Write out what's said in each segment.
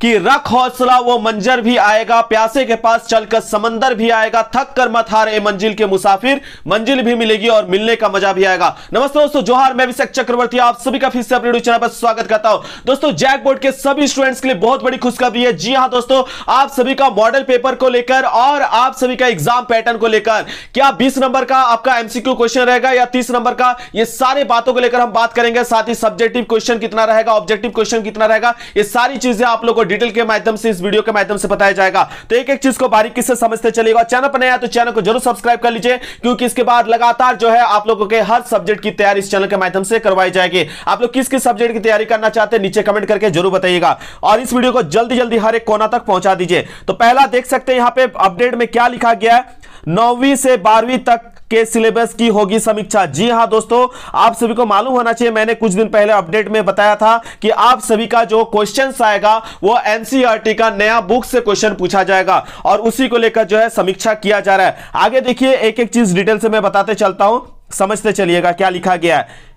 कि रख हौसला वो मंजर भी आएगा प्यासे के पास चलकर समंदर भी आएगा थक कर मत हारे मंजिल के मुसाफिर मंजिल भी मिलेगी और मिलने का मजा भी आएगा नमस्ते दोस्तों जोहार मैं अभिषेक चक्रवर्ती आप सभी का फिर से अपने चैनल पर स्वागत करता हूं दोस्तों जैक बोर्ड के सभी स्टूडेंट्स के लिए बहुत बड़ी खुशखबरी है जी हाँ दोस्तों आप सभी का मॉडल पेपर को लेकर और आप सभी का एग्जाम पैटर्न को लेकर क्या बीस नंबर का आपका एमसीक्यू क्वेश्चन रहेगा या तीस नंबर का ये सारे बातों को लेकर हम बात करेंगे साथ ही सब्जेक्टिव क्वेश्चन कितना रहेगा ऑब्जेक्टिव क्वेश्चन कितना रहेगा ये सारी चीजें आप लोगों डिटेल के माध्यम से इस वीडियो के माध्यम से बताया जाएगा तो एक एक चीज को बारीकी से समझते चलेगा चैनल पर नया तो चैनल को जरूर सब्सक्राइब कर लीजिए क्योंकि इसके बाद लगातार जो है आप लोगों के हर सब्जेक्ट की तैयारी इस चैनल के माध्यम से करवाई जाएगी आप लोग किस किस सब्जेक्ट की तैयारी करना चाहते हैं नीचे कमेंट करके जरूर बताइएगा और इस वीडियो को जल्दी जल्दी हर एक कोना तक पहुंचा दीजिए तो पहला देख सकते हैं यहाँ पे अपडेट में क्या लिखा गया है नौवीं से बारहवीं तक के सिलेबस की होगी समीक्षा जी हाँ दोस्तों आप सभी को मालूम होना चाहिए मैंने कुछ दिन पहले अपडेट में बताया था कि आप सभी का जो क्वेश्चन आएगा वो एनसीईआरटी e का नया बुक से क्वेश्चन पूछा जाएगा और उसी को लेकर जो है समीक्षा किया जा रहा है आगे देखिए एक एक चीज डिटेल से मैं बताते चलता हूं समझते चलिएगा क्या लिखा गया है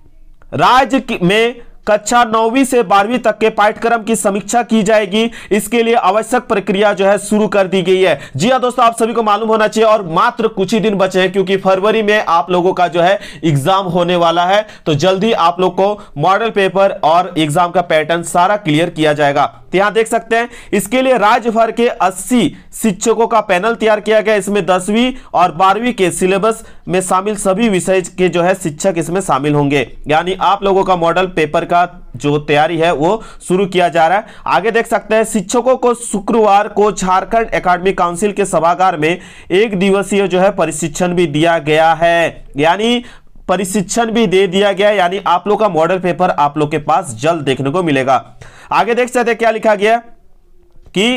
राज्य में कक्षा नौवीं से बारहवीं तक के पाठ्यक्रम की समीक्षा की जाएगी इसके लिए आवश्यक प्रक्रिया जो है शुरू कर दी गई है जी हाँ दोस्तों आप सभी को मालूम होना चाहिए और मात्र कुछ ही दिन बचे हैं क्योंकि फरवरी में आप लोगों का जो है एग्जाम होने वाला है तो जल्दी आप लोग को मॉडल पेपर और एग्जाम का पैटर्न सारा क्लियर किया जाएगा तो यहां देख सकते हैं इसके लिए राज्य भर के अस्सी शिक्षकों का पैनल तैयार किया गया इसमें दसवीं और बारहवीं के सिलेबस में शामिल सभी विषय के जो है शिक्षक इसमें शामिल होंगे यानी आप लोगों का मॉडल पेपर का जो तैयारी है वो शुरू किया जा रहा है आगे देख सकते हैं शिक्षकों को शुक्रवार को झारखंड अकाडमी काउंसिल के सभागार में एक दिवसीय जो है प्रशिक्षण भी दिया गया है यानी प्रशिक्षण भी दे दिया गया यानी आप लोग का मॉडल पेपर आप लोग के पास जल्द देखने को मिलेगा आगे देख सकते क्या लिखा गया कि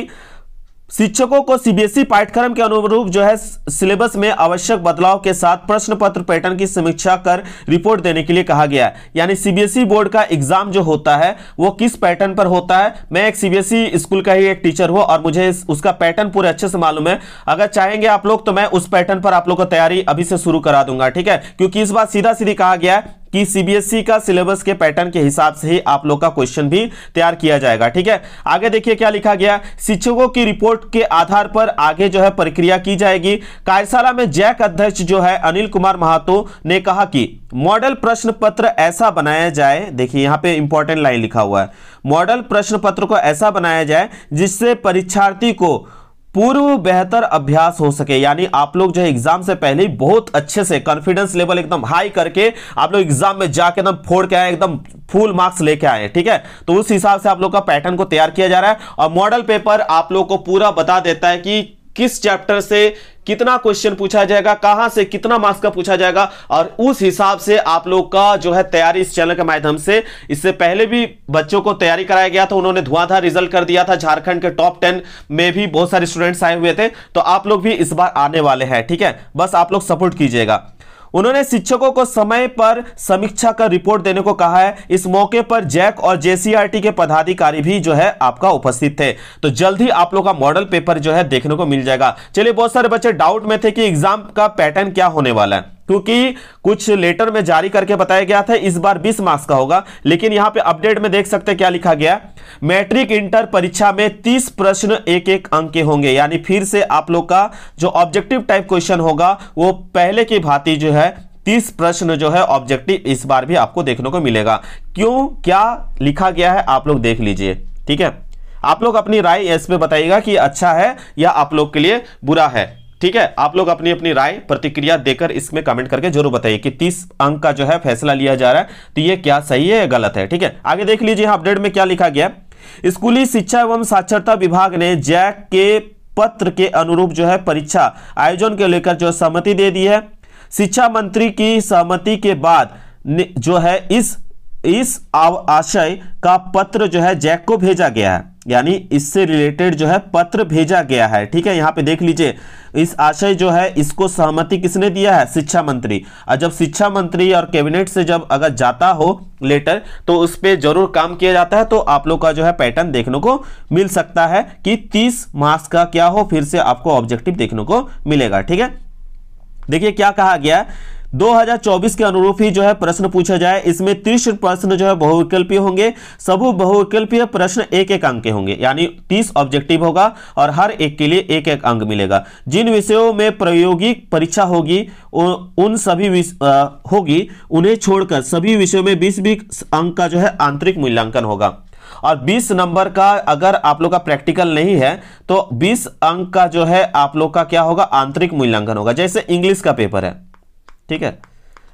शिक्षकों को सीबीएसई पाठ्यक्रम के अनुरूप जो है सिलेबस में आवश्यक बदलाव के साथ प्रश्न पत्र पैटर्न की समीक्षा कर रिपोर्ट देने के लिए कहा गया है यानी सीबीएसई बोर्ड का एग्जाम जो होता है वो किस पैटर्न पर होता है मैं एक सीबीएसई स्कूल का ही एक टीचर हूँ और मुझे उसका पैटर्न पूरे अच्छे से मालूम है अगर चाहेंगे आप लोग तो मैं उस पैटर्न पर आप लोग को तैयारी अभी से शुरू करा दूंगा ठीक है क्योंकि इस बार सीधा सीधी कहा गया है कि सीबीएसई e का सिलेबस के पैटर्न के हिसाब से ही आप लोग का क्वेश्चन भी तैयार किया जाएगा ठीक है आगे देखिए क्या लिखा गया शिक्षकों की रिपोर्ट के आधार पर आगे जो है प्रक्रिया की जाएगी कार्यशाला में जैक अध्यक्ष जो है अनिल कुमार महातो ने कहा कि मॉडल प्रश्न पत्र ऐसा बनाया जाए देखिए यहां पे इंपॉर्टेंट लाइन लिखा हुआ है मॉडल प्रश्न पत्र को ऐसा बनाया जाए जिससे परीक्षार्थी को पूर्व बेहतर अभ्यास हो सके यानी आप लोग जो है एग्जाम से पहले ही बहुत अच्छे से कॉन्फिडेंस लेवल एकदम हाई करके आप लोग एग्जाम में जाके एकदम फोड़ के आए एकदम फुल मार्क्स लेके आए ठीक है तो उस हिसाब से आप लोग का पैटर्न को तैयार किया जा रहा है और मॉडल पेपर आप लोग को पूरा बता देता है कि किस चैप्टर से कितना क्वेश्चन पूछा जाएगा कहां से कितना मार्क्स का पूछा जाएगा और उस हिसाब से आप लोग का जो है तैयारी इस चैनल के माध्यम से इससे पहले भी बच्चों को तैयारी कराया गया था उन्होंने धुआंधार रिजल्ट कर दिया था झारखंड के टॉप टेन में भी बहुत सारे स्टूडेंट्स आए हुए थे तो आप लोग भी इस बार आने वाले हैं ठीक है बस आप लोग सपोर्ट कीजिएगा उन्होंने शिक्षकों को समय पर समीक्षा का रिपोर्ट देने को कहा है इस मौके पर जैक और जेसीआरटी के पदाधिकारी भी जो है आपका उपस्थित थे तो जल्द ही आप लोग का मॉडल पेपर जो है देखने को मिल जाएगा चलिए बहुत सारे बच्चे डाउट में थे कि एग्जाम का पैटर्न क्या होने वाला है क्योंकि कुछ लेटर में जारी करके बताया गया था इस बार 20 मार्क्स का होगा लेकिन यहाँ पे अपडेट में देख सकते हैं क्या लिखा गया मैट्रिक इंटर परीक्षा में 30 प्रश्न एक एक अंक के होंगे यानी फिर से आप लोग का जो ऑब्जेक्टिव टाइप क्वेश्चन होगा वो पहले की भांति जो है तीस प्रश्न जो है ऑब्जेक्टिव इस बार भी आपको देखने को मिलेगा क्यों क्या लिखा गया है आप लोग देख लीजिए ठीक है आप लोग अपनी राय इस पे बताइएगा कि अच्छा है या आप लोग के लिए बुरा है ठीक है आप लोग अपनी अपनी राय प्रतिक्रिया देकर इसमें कमेंट करके जरूर बताइए कि तीस अंक का जो है फैसला लिया जा रहा है तो ये क्या सही है या गलत है ठीक है आगे देख लीजिए अपडेट में क्या लिखा गया स्कूली शिक्षा एवं साक्षरता विभाग ने जैक के पत्र के अनुरूप जो है परीक्षा आयोजन को लेकर जो सहमति दे दी है शिक्षा मंत्री की सहमति के बाद जो है इस इस आशय का पत्र जो है जैक को भेजा गया है यानी इससे रिलेटेड जो है पत्र भेजा गया है ठीक है यहाँ पे देख लीजिए इस आशय जो है इसको सहमति किसने दिया है शिक्षा मंत्री और जब शिक्षा मंत्री और कैबिनेट से जब अगर जाता हो लेटर तो उस पर जरूर काम किया जाता है तो आप लोग का जो है पैटर्न देखने को मिल सकता है कि तीस मार्क्स का क्या हो फिर से आपको ऑब्जेक्टिव देखने को मिलेगा ठीक है देखिए क्या कहा गया है 2024 के अनुरूप ही जो है प्रश्न पूछा जाए इसमें तीस प्रश्न जो है बहुविकल्पीय होंगे सभी बहुविकल्पीय प्रश्न एक एक अंक के होंगे यानी तीस ऑब्जेक्टिव होगा और हर एक के लिए एक एक अंक मिलेगा जिन विषयों में प्रायोगिक परीक्षा होगी उन सभी होगी उन्हें छोड़कर सभी विषयों में बीस बीस अंक का जो है आंतरिक मूल्यांकन होगा और 20 नंबर का अगर आप लोग का प्रैक्टिकल नहीं है तो 20 अंक का जो है आप लोग का क्या होगा आंतरिक मूल्यांकन होगा जैसे इंग्लिश का पेपर है ठीक है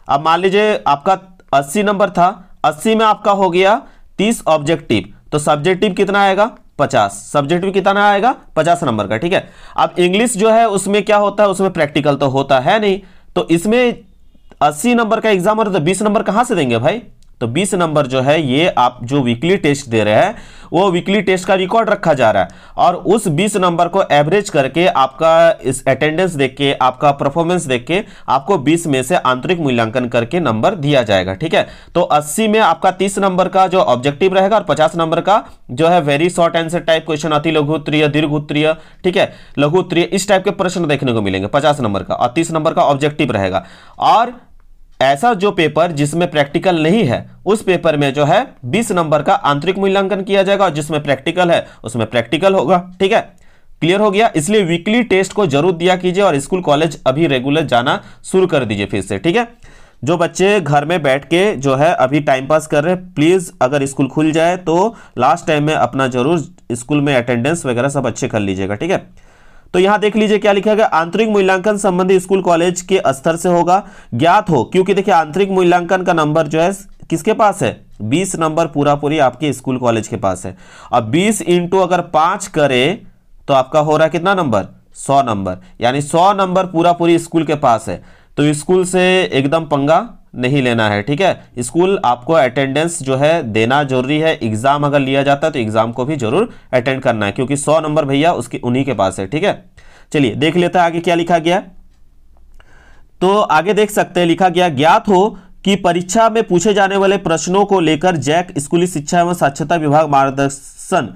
अब मान लीजिए आपका 80 नंबर था 80 में आपका हो गया 30 ऑब्जेक्टिव तो सब्जेक्टिव कितना आएगा 50 सब्जेक्टिव कितना आएगा 50 नंबर का ठीक है अब इंग्लिश जो है उसमें क्या होता है उसमें प्रैक्टिकल तो होता है नहीं तो इसमें 80 नंबर का एग्जाम और तो 20 नंबर कहां से देंगे भाई तो 20 नंबर जो है ये आप जो वीकली टेस्ट दे रहे हैं वो वीकली टेस्ट का रिकॉर्ड रखा जा रहा है और उस 20 नंबर को एवरेज करके आपका इस अटेंडेंस देख के आपका परफॉर्मेंस देख के आपको 20 में से आंतरिक मूल्यांकन करके नंबर दिया जाएगा ठीक है तो 80 में आपका 30 नंबर का जो ऑब्जेक्टिव रहेगा और 50 नंबर का जो है very short answer type question अति लघु उत्तरीय दीर्घ उत्तरीय ठीक है लघु उत्तरीय इस टाइप के प्रश्न देखने को मिलेंगे पचास नंबर का और तीस नंबर का ऑब्जेक्टिव रहेगा और ऐसा जो पेपर जिसमें प्रैक्टिकल नहीं है उस पेपर में जो है 20 नंबर का आंतरिक मूल्यांकन किया जाएगा और जिसमें प्रैक्टिकल है उसमें प्रैक्टिकल होगा ठीक है क्लियर हो गया इसलिए वीकली टेस्ट को जरूर दिया कीजिए और स्कूल कॉलेज अभी रेगुलर जाना शुरू कर दीजिए फिर से ठीक है जो बच्चे घर में बैठ के जो है अभी टाइम पास कर रहे हैं प्लीज़ अगर स्कूल खुल जाए तो लास्ट टाइम में अपना जरूर स्कूल में अटेंडेंस वगैरह सब अच्छे कर लीजिएगा ठीक है तो यहां देख लीजिए क्या लिखा गया आंतरिक मूल्यांकन संबंधी स्कूल कॉलेज के स्तर से होगा ज्ञात हो क्योंकि देखिए आंतरिक मूल्यांकन का नंबर जो है किसके पास है 20 नंबर पूरा पूरी आपके स्कूल कॉलेज के पास है अब 20 इंटू अगर पांच करे तो आपका हो रहा है कितना नंबर 100 नंबर यानी 100 नंबर पूरा पूरी स्कूल के पास है तो स्कूल से एकदम पंगा नहीं लेना है ठीक है स्कूल आपको अटेंडेंस जो है देना जरूरी है एग्ज़ाम अगर लिया जाता है तो एग्ज़ाम को भी जरूर अटेंड करना है क्योंकि सौ नंबर भैया उसके उन्हीं के पास है ठीक है चलिए देख लेते हैं आगे क्या लिखा गया तो आगे देख सकते हैं लिखा गया ज्ञात हो कि परीक्षा में पूछे जाने वाले प्रश्नों को लेकर जैक स्कूली शिक्षा एवं साक्षरता विभाग मार्गदर्शन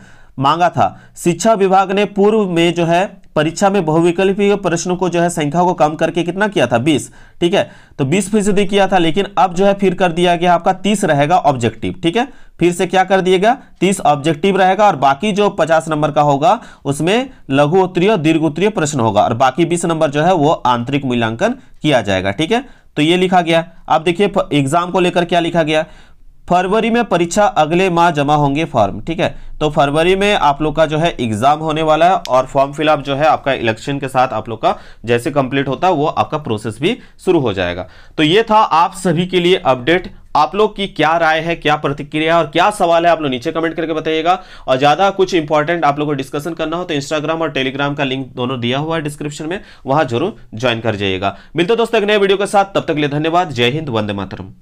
मांगा था शिक्षा विभाग ने पूर्व में जो है परीक्षा में बहुविकल्पीय प्रश्नों को जो है संख्या को कम करके कितना किया था 20 ठीक है तो 20 फीसदी किया था लेकिन अब जो है फिर कर दिया गया आपका 30 रहेगा ऑब्जेक्टिव ठीक है फिर से क्या कर दिएगा 30 ऑब्जेक्टिव रहेगा और बाकी जो 50 नंबर का होगा उसमें लघु उत्तरीय और दीर्घ उत्तरीय प्रश्न होगा और बाकी बीस नंबर जो है वो आंतरिक मूल्यांकन किया जाएगा ठीक है तो ये लिखा गया अब देखिए एग्जाम को लेकर क्या लिखा गया फरवरी में परीक्षा अगले माह जमा होंगे फॉर्म ठीक है तो फरवरी में आप लोग का जो है एग्जाम होने वाला है और फॉर्म फिलअप जो है आपका इलेक्शन के साथ आप लोग का जैसे कंप्लीट होता है वो आपका प्रोसेस भी शुरू हो जाएगा तो ये था आप सभी के लिए अपडेट आप लोग की क्या राय है क्या प्रतिक्रिया और क्या सवाल है आप लोग नीचे कमेंट करके बताइएगा और ज़्यादा कुछ इंपॉर्टेंट आप लोग को डिस्कशन करना हो तो इंस्टाग्राम और टेलीग्राम का लिंक दोनों दिया हुआ है डिस्क्रिप्शन में वहां जरूर ज्वाइन कर जाइएगा मिलते दोस्तों एक नए वीडियो के साथ तब तक के लिए धन्यवाद जय हिंद वंदे मातरम